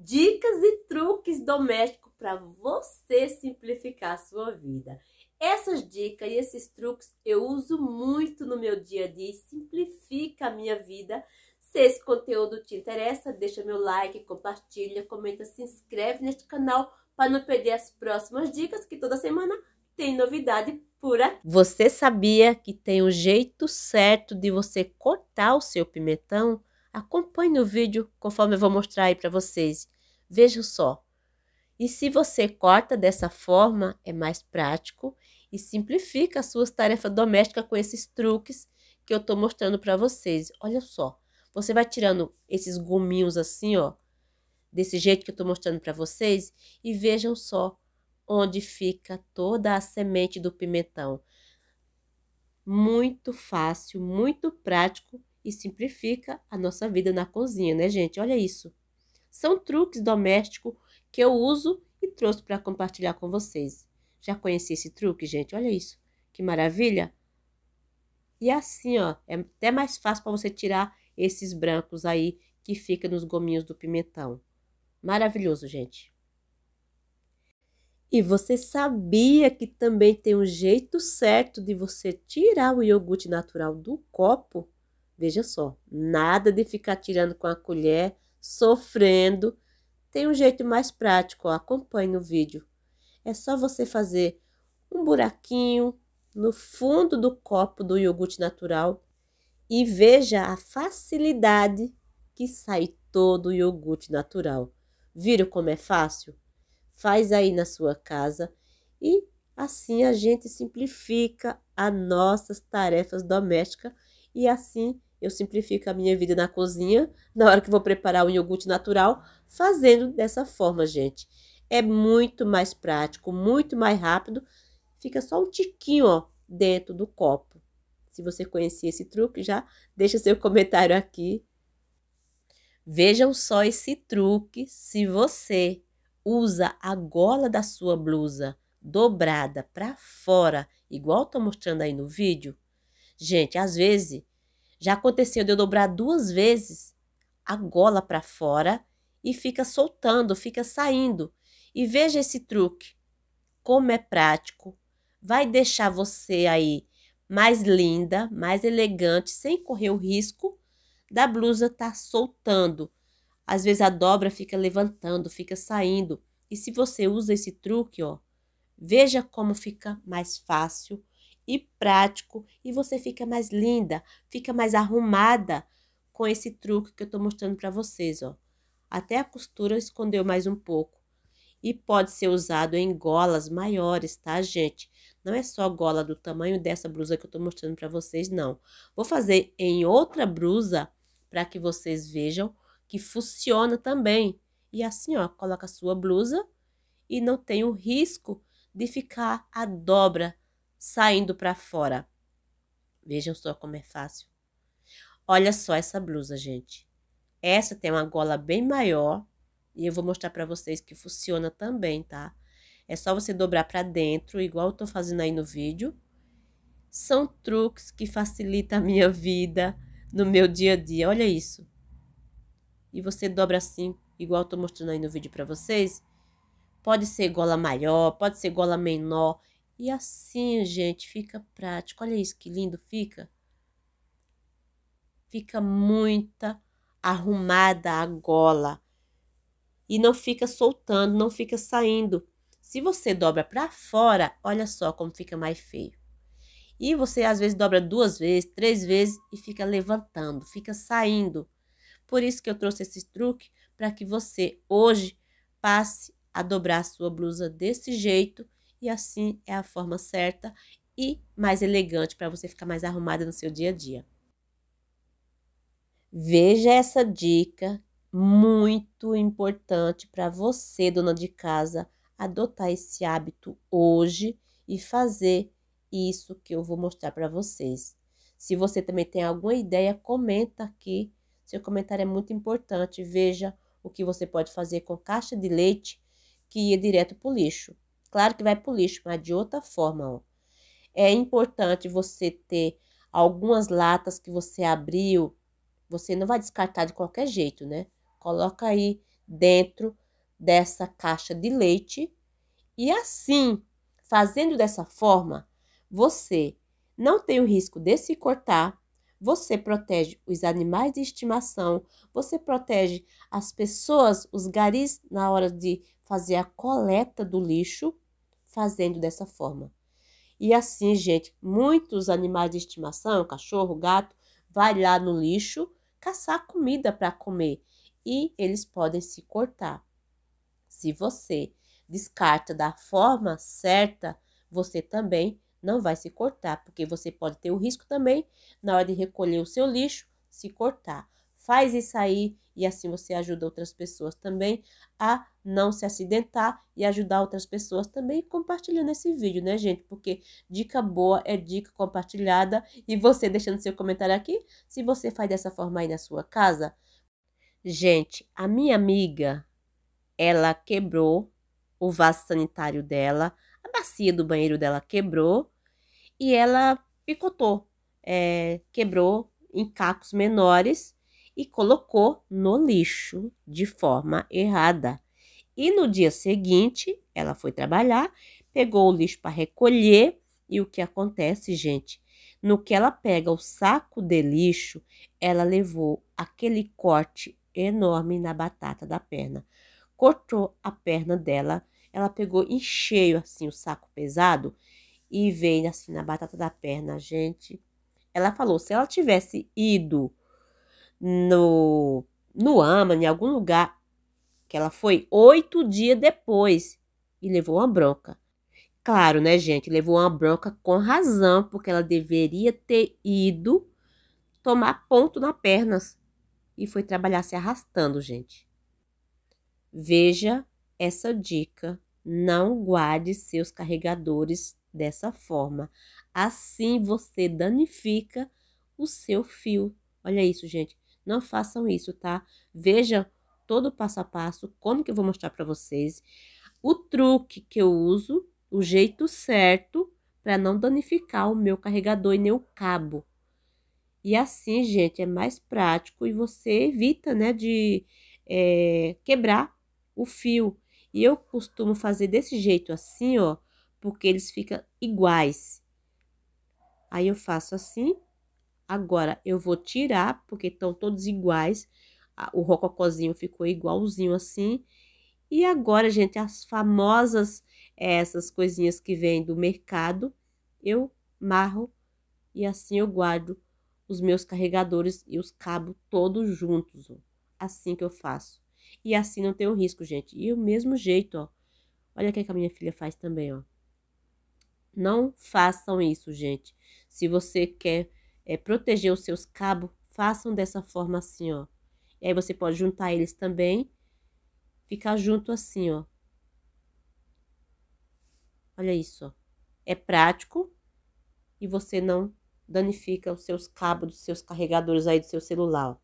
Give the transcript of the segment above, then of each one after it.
dicas e truques domésticos para você simplificar a sua vida. Essas dicas e esses truques eu uso muito no meu dia a dia e simplifica a minha vida. Se esse conteúdo te interessa, deixa meu like, compartilha, comenta, se inscreve neste canal para não perder as próximas dicas que toda semana tem novidade por aqui. Você sabia que tem o um jeito certo de você cortar o seu pimentão? Acompanhe no vídeo conforme eu vou mostrar aí para vocês. Vejam só. E se você corta dessa forma, é mais prático e simplifica as suas tarefas domésticas com esses truques que eu estou mostrando para vocês. Olha só, você vai tirando esses gominhos assim, ó, desse jeito que eu estou mostrando para vocês e vejam só onde fica toda a semente do pimentão. Muito fácil, muito prático e simplifica a nossa vida na cozinha, né, gente? Olha isso. São truques domésticos que eu uso e trouxe para compartilhar com vocês. Já conheci esse truque, gente? Olha isso. Que maravilha! E assim, ó, é até mais fácil para você tirar esses brancos aí que fica nos gominhos do pimentão. Maravilhoso, gente. E você sabia que também tem um jeito certo de você tirar o iogurte natural do copo? Veja só, nada de ficar tirando com a colher, sofrendo. Tem um jeito mais prático, ó, acompanhe no vídeo. É só você fazer um buraquinho no fundo do copo do iogurte natural e veja a facilidade que sai todo o iogurte natural. Viram como é fácil? Faz aí na sua casa e assim a gente simplifica as nossas tarefas domésticas e assim eu simplifico a minha vida na cozinha, na hora que vou preparar o iogurte natural, fazendo dessa forma, gente. É muito mais prático, muito mais rápido. Fica só um tiquinho, ó, dentro do copo. Se você conhecia esse truque, já deixa seu comentário aqui. Vejam só esse truque se você usa a gola da sua blusa dobrada para fora, igual estou mostrando aí no vídeo. Gente, às vezes já aconteceu de eu dobrar duas vezes a gola para fora e fica soltando, fica saindo. E veja esse truque, como é prático, vai deixar você aí mais linda, mais elegante, sem correr o risco da blusa estar tá soltando. Às vezes a dobra fica levantando, fica saindo. E se você usa esse truque, ó, veja como fica mais fácil, e prático e você fica mais linda, fica mais arrumada com esse truque que eu tô mostrando para vocês, ó. Até a costura escondeu mais um pouco. E pode ser usado em golas maiores, tá, gente? Não é só gola do tamanho dessa blusa que eu tô mostrando para vocês, não. Vou fazer em outra blusa para que vocês vejam que funciona também. E assim, ó, coloca a sua blusa e não tem o risco de ficar a dobra saindo para fora. Vejam só como é fácil. Olha só essa blusa, gente. Essa tem uma gola bem maior e eu vou mostrar para vocês que funciona também, tá? É só você dobrar para dentro, igual eu tô fazendo aí no vídeo. São truques que facilitam a minha vida no meu dia a dia. Olha isso. E você dobra assim, igual eu tô mostrando aí no vídeo para vocês. Pode ser gola maior, pode ser gola menor. E assim, gente, fica prático. Olha isso que lindo fica. Fica muita arrumada a gola. E não fica soltando, não fica saindo. Se você dobra para fora, olha só como fica mais feio. E você às vezes dobra duas vezes, três vezes e fica levantando, fica saindo. Por isso que eu trouxe esse truque para que você hoje passe a dobrar a sua blusa desse jeito e assim é a forma certa e mais elegante para você ficar mais arrumada no seu dia a dia. Veja essa dica muito importante para você, dona de casa, adotar esse hábito hoje e fazer isso que eu vou mostrar para vocês. Se você também tem alguma ideia, comenta aqui. Seu comentário é muito importante. Veja o que você pode fazer com caixa de leite que ia direto para o lixo. Claro que vai para o lixo, mas de outra forma, ó. É importante você ter algumas latas que você abriu, você não vai descartar de qualquer jeito, né? Coloca aí dentro dessa caixa de leite e assim, fazendo dessa forma, você não tem o risco de se cortar, você protege os animais de estimação, você protege as pessoas, os garis na hora de fazer a coleta do lixo fazendo dessa forma. E assim, gente, muitos animais de estimação, cachorro, gato, vai lá no lixo caçar comida para comer e eles podem se cortar. Se você descarta da forma certa, você também não vai se cortar, porque você pode ter o risco também na hora de recolher o seu lixo se cortar faz isso aí e assim você ajuda outras pessoas também a não se acidentar e ajudar outras pessoas também compartilhando esse vídeo, né, gente? Porque dica boa é dica compartilhada e você deixando seu comentário aqui se você faz dessa forma aí na sua casa. Gente, a minha amiga, ela quebrou o vaso sanitário dela, a bacia do banheiro dela quebrou e ela picotou, é, quebrou em cacos menores e colocou no lixo de forma errada. E no dia seguinte, ela foi trabalhar, pegou o lixo para recolher, e o que acontece, gente? No que ela pega o saco de lixo, ela levou aquele corte enorme na batata da perna. Cortou a perna dela, ela pegou em cheio assim o saco pesado e veio assim na batata da perna, gente. Ela falou, se ela tivesse ido no, no Aman, em algum lugar, que ela foi oito dias depois e levou uma bronca. Claro, né, gente? Levou uma bronca com razão, porque ela deveria ter ido tomar ponto na pernas e foi trabalhar se arrastando, gente. Veja essa dica. Não guarde seus carregadores dessa forma. Assim você danifica o seu fio. Olha isso, gente. Não façam isso, tá? Vejam todo o passo a passo, como que eu vou mostrar para vocês. O truque que eu uso, o jeito certo para não danificar o meu carregador e nem o cabo. E assim, gente, é mais prático e você evita, né, de é, quebrar o fio. E eu costumo fazer desse jeito assim, ó, porque eles ficam iguais. Aí eu faço assim Agora, eu vou tirar, porque estão todos iguais. O rococozinho ficou igualzinho assim. E agora, gente, as famosas, é, essas coisinhas que vêm do mercado, eu marro e assim eu guardo os meus carregadores e os cabos todos juntos, ó. Assim que eu faço. E assim não tem o risco, gente. E o mesmo jeito, ó. Olha o que é a minha filha faz também, ó. Não façam isso, gente. Se você quer é, proteger os seus cabos, façam dessa forma assim, ó. E aí você pode juntar eles também, ficar junto assim, ó. Olha isso, ó. É prático e você não danifica os seus cabos dos seus carregadores aí do seu celular, ó.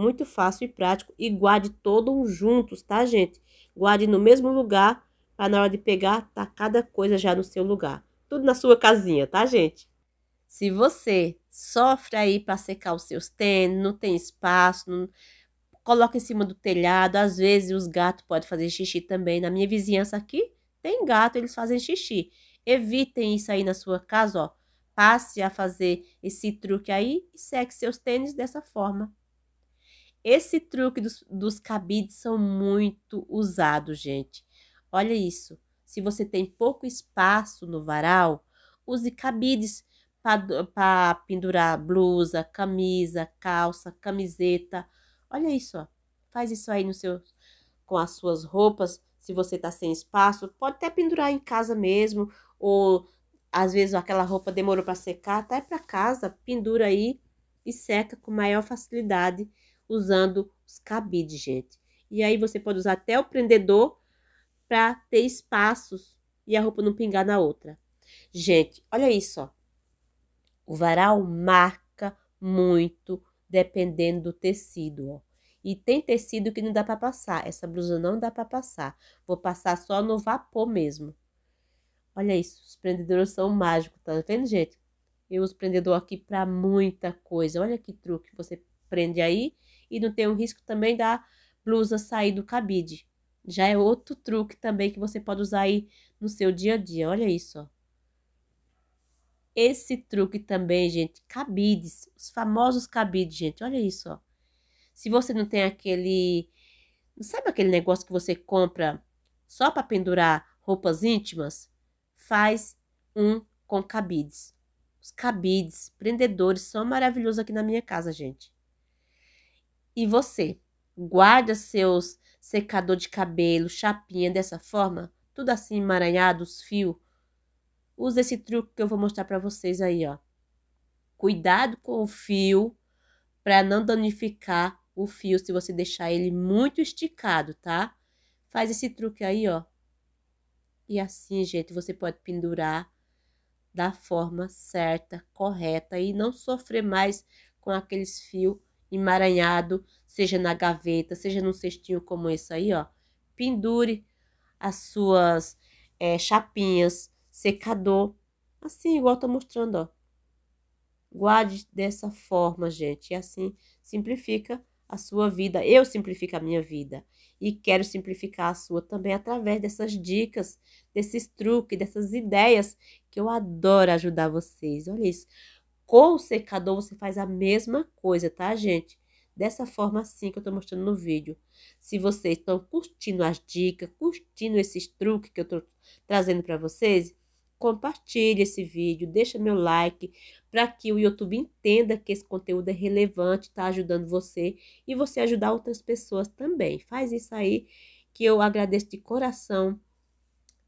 Muito fácil e prático e guarde todos juntos, tá, gente? Guarde no mesmo lugar para na hora de pegar tá cada coisa já no seu lugar. Tudo na sua casinha, tá, gente? Se você sofre aí para secar os seus tênis, não tem espaço, não... coloca em cima do telhado. Às vezes os gatos podem fazer xixi também. Na minha vizinhança aqui tem gato, eles fazem xixi. Evitem isso aí na sua casa, ó. Passe a fazer esse truque aí e seque seus tênis dessa forma. Esse truque dos, dos cabides são muito usados, gente. Olha isso. Se você tem pouco espaço no varal, use cabides para pendurar blusa, camisa, calça, camiseta. Olha isso, ó. Faz isso aí no seu com as suas roupas, se você tá sem espaço, pode até pendurar em casa mesmo, ou às vezes aquela roupa demorou para secar, até para casa, pendura aí e seca com maior facilidade usando os cabides, gente. E aí você pode usar até o prendedor para ter espaços e a roupa não pingar na outra. Gente, olha isso, ó. O varal marca muito dependendo do tecido, ó. E tem tecido que não dá para passar. Essa blusa não dá para passar. Vou passar só no vapor mesmo. Olha isso, os prendedores são mágicos, tá vendo, gente? Eu uso prendedor aqui para muita coisa. Olha que truque, você prende aí e não tem o um risco também da blusa sair do cabide. Já é outro truque também que você pode usar aí no seu dia a dia. Olha isso, ó. Esse truque também, gente, cabides, os famosos cabides, gente, olha isso, ó. Se você não tem aquele, sabe aquele negócio que você compra só para pendurar roupas íntimas? Faz um com cabides. Os cabides, prendedores, são maravilhosos aqui na minha casa, gente. E você, guarda seus secador de cabelo, chapinha dessa forma, tudo assim emaranhado, os fios, Usa esse truque que eu vou mostrar para vocês aí, ó. Cuidado com o fio para não danificar o fio se você deixar ele muito esticado, tá? Faz esse truque aí, ó. E assim, gente, você pode pendurar da forma certa, correta e não sofrer mais com aqueles fios emaranhado, seja na gaveta, seja num cestinho como esse aí, ó. Pendure as suas é, chapinhas, secador, assim igual estou mostrando, ó. Guarde dessa forma, gente, e assim simplifica a sua vida. Eu simplifico a minha vida e quero simplificar a sua também através dessas dicas, desses truques, dessas ideias que eu adoro ajudar vocês. Olha isso. Com o secador você faz a mesma coisa, tá, gente? Dessa forma assim que eu tô mostrando no vídeo. Se vocês estão curtindo as dicas, curtindo esses truques que eu tô trazendo para vocês, compartilhe esse vídeo, deixa meu like para que o YouTube entenda que esse conteúdo é relevante, está ajudando você e você ajudar outras pessoas também. Faz isso aí que eu agradeço de coração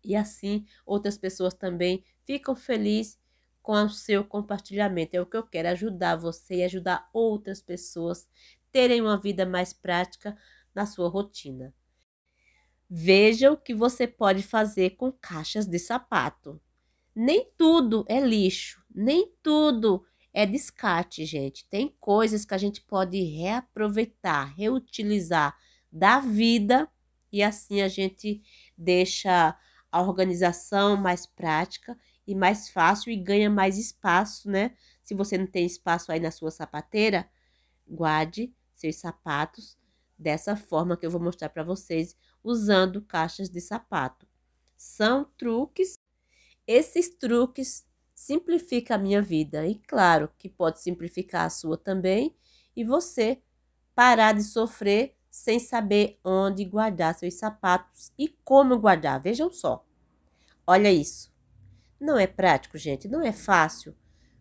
e assim outras pessoas também ficam felizes com o seu compartilhamento. É o que eu quero, ajudar você e ajudar outras pessoas terem uma vida mais prática na sua rotina. Veja o que você pode fazer com caixas de sapato nem tudo é lixo, nem tudo é descarte, gente. Tem coisas que a gente pode reaproveitar, reutilizar da vida e assim a gente deixa a organização mais prática e mais fácil e ganha mais espaço, né? Se você não tem espaço aí na sua sapateira, guarde seus sapatos dessa forma que eu vou mostrar para vocês usando caixas de sapato. São truques esses truques simplificam a minha vida e claro que pode simplificar a sua também e você parar de sofrer sem saber onde guardar seus sapatos e como guardar. Vejam só. Olha isso. Não é prático, gente, não é fácil.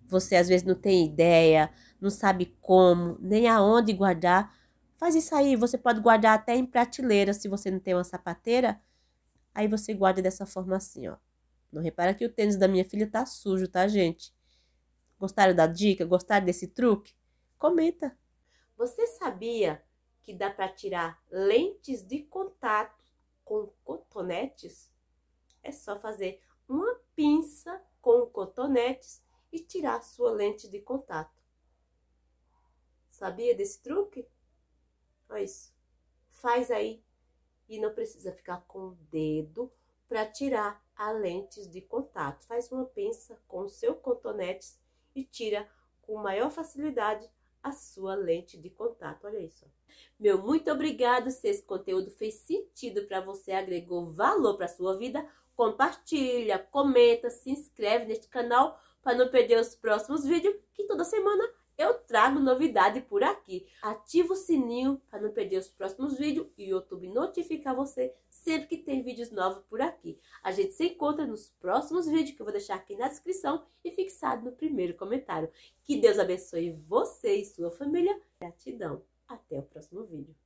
Você às vezes não tem ideia, não sabe como, nem aonde guardar. Faz isso aí, você pode guardar até em prateleira se você não tem uma sapateira. Aí você guarda dessa forma assim, ó. Não repara que o tênis da minha filha tá sujo, tá, gente? Gostaram da dica? Gostaram desse truque? Comenta. Você sabia que dá para tirar lentes de contato com cotonetes? É só fazer uma pinça com cotonetes e tirar sua lente de contato. Sabia desse truque? Olha é isso. Faz aí e não precisa ficar com o dedo para tirar a lentes de contato. Faz uma pinça com o seu cotonete e tira com maior facilidade a sua lente de contato. Olha isso. Meu muito obrigado se esse conteúdo fez sentido para você, agregou valor para sua vida. Compartilha, comenta, se inscreve neste canal para não perder os próximos vídeos que toda semana eu trago novidade por aqui. Ativa o sininho para não perder os próximos vídeos e o YouTube notificar você sempre que tem vídeos novos por aqui. A gente se encontra nos próximos vídeos que eu vou deixar aqui na descrição e fixado no primeiro comentário. Que Deus abençoe você e sua família. Gratidão. Até o próximo vídeo.